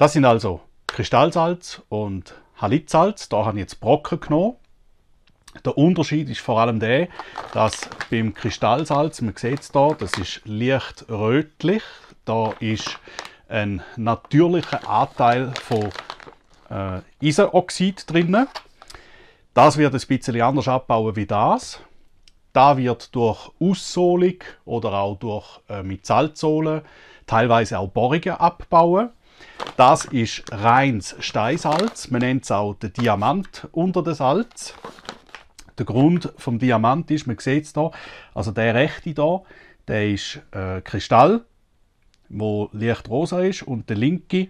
Das sind also Kristallsalz und Halitsalz. Da habe ich jetzt Brocken genommen. Der Unterschied ist vor allem der, dass beim Kristallsalz, man sieht es hier, das ist leicht rötlich. Da ist ein natürlicher Anteil von äh, Isenoxid drin. Das wird ein bisschen anders abbauen wie das. Da wird durch Aussohlung oder auch durch, äh, mit Salzsohlen teilweise auch Borrungen abbauen. Das ist reines Steinsalz. Man nennt es auch den Diamant unter dem Salz. Der Grund vom Diamant ist, man sieht es hier, also der rechte hier, der ist äh, Kristall, wo leicht rosa ist und der linke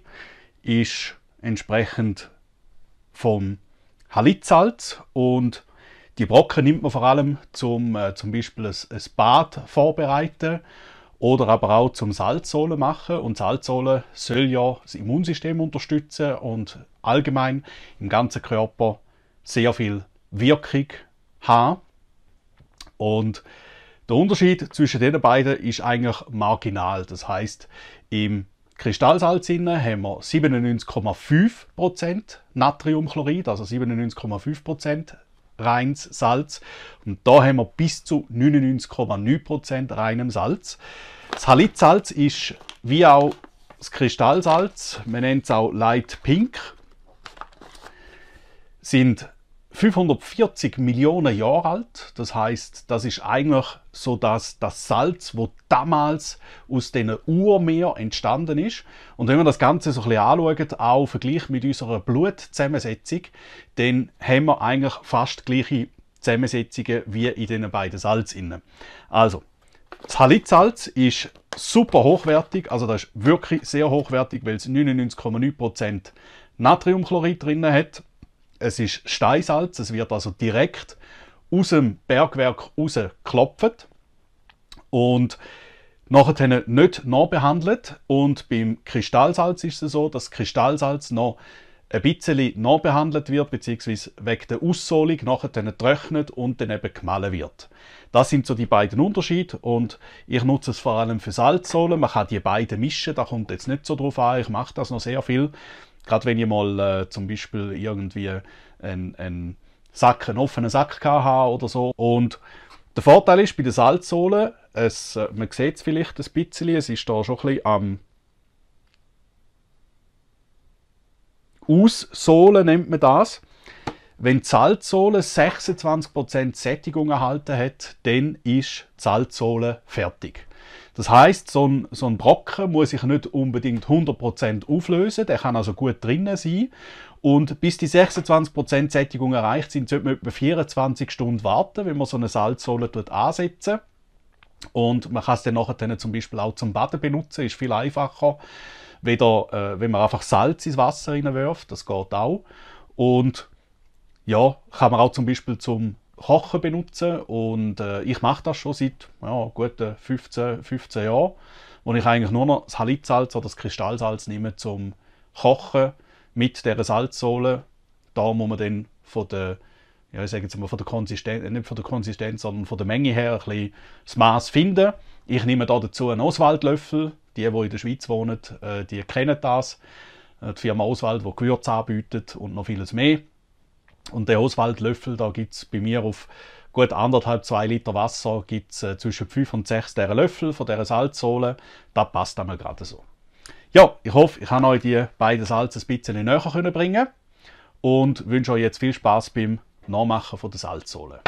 ist entsprechend vom Halitzsalz und die Brocken nimmt man vor allem zum äh, zum Beispiel ein, ein Bad vorbereiten oder aber auch zum Salzsäule machen. Und Salzsäule soll ja das Immunsystem unterstützen und allgemein im ganzen Körper sehr viel Wirkung haben. Und der Unterschied zwischen den beiden ist eigentlich marginal. Das heißt, im Kristallsalz haben wir 97,5% Natriumchlorid, also 97,5% reines Salz. Und da haben wir bis zu 99,9% reinem Salz. Das Halitsalz ist wie auch das Kristallsalz, man nennt es auch Light Pink, sind 540 Millionen Jahre alt. Das heißt, das ist eigentlich so, dass das Salz, wo damals aus diesen Urmeer entstanden ist. Und wenn wir das Ganze so ein bisschen anschauen, auch im Vergleich mit unserer Blutzusammensetzung, dann haben wir eigentlich fast gleiche Zusammensetzungen wie in den beiden Salzinnen. Also, das Halitsalz ist super hochwertig, also das ist wirklich sehr hochwertig, weil es 99,9% Natriumchlorid drin hat. Es ist Steinsalz, es wird also direkt aus dem Bergwerk rausgeklopft und nachher nicht nachbehandelt. Und beim Kristallsalz ist es so, dass das Kristallsalz noch ein bisschen nachbehandelt wird, beziehungsweise wegen der Aussohlung nachher getrocknet und dann eben gemahlen wird. Das sind so die beiden Unterschiede und ich nutze es vor allem für Salzsohlen. Man kann die beiden mischen, da kommt jetzt nicht so drauf an, ich mache das noch sehr viel. Gerade wenn ich mal äh, zum Beispiel irgendwie einen, einen Sack, einen offenen Sack habe oder so. Und der Vorteil ist bei der Salzsohle, es, äh, man sieht es vielleicht ein bisschen, es ist da schon ein bisschen am Aussohlen nennt man das. Wenn die Salzsohle 26% Sättigung erhalten hat, dann ist die Salzsohle fertig. Das heißt, so ein, so ein Brocken muss sich nicht unbedingt 100% auflösen, der kann also gut drinnen sein. Und bis die 26% Sättigung erreicht sind, sollte man etwa 24 Stunden warten, wenn man so eine Salzsäule ansetzt. Und man kann es dann nachher dann zum Beispiel auch zum Baden benutzen, ist viel einfacher, weder, äh, wenn man einfach Salz ins Wasser reinwirft, das geht auch. Und ja, kann man auch zum Beispiel zum Kochen benutzen und äh, ich mache das schon seit ja, guten 15, 15 Jahren, wo ich eigentlich nur noch das Halitsalz oder das Kristallsalz nehme zum Kochen mit der Salzsohle. Da muss man dann von der ja, ich sage jetzt mal von der Konsistenz, nicht von der Konsistenz, sondern von der Menge her ein bisschen das Maß finden. Ich nehme da dazu einen oswald Die, die in der Schweiz wohnen, äh, die kennen das. Äh, die Firma Oswald, die Gewürze anbietet und noch vieles mehr. Und der Oswald-Löffel, da gibt es bei mir auf gut anderthalb, zwei Liter Wasser gibt's, äh, zwischen fünf und sechs dieser Löffel von dieser Salzsohle. Das passt einmal gerade so. Ja, ich hoffe, ich kann euch die beiden Salze ein bisschen näher bringen und wünsche euch jetzt viel Spaß beim Nachmachen von der Salzsohle.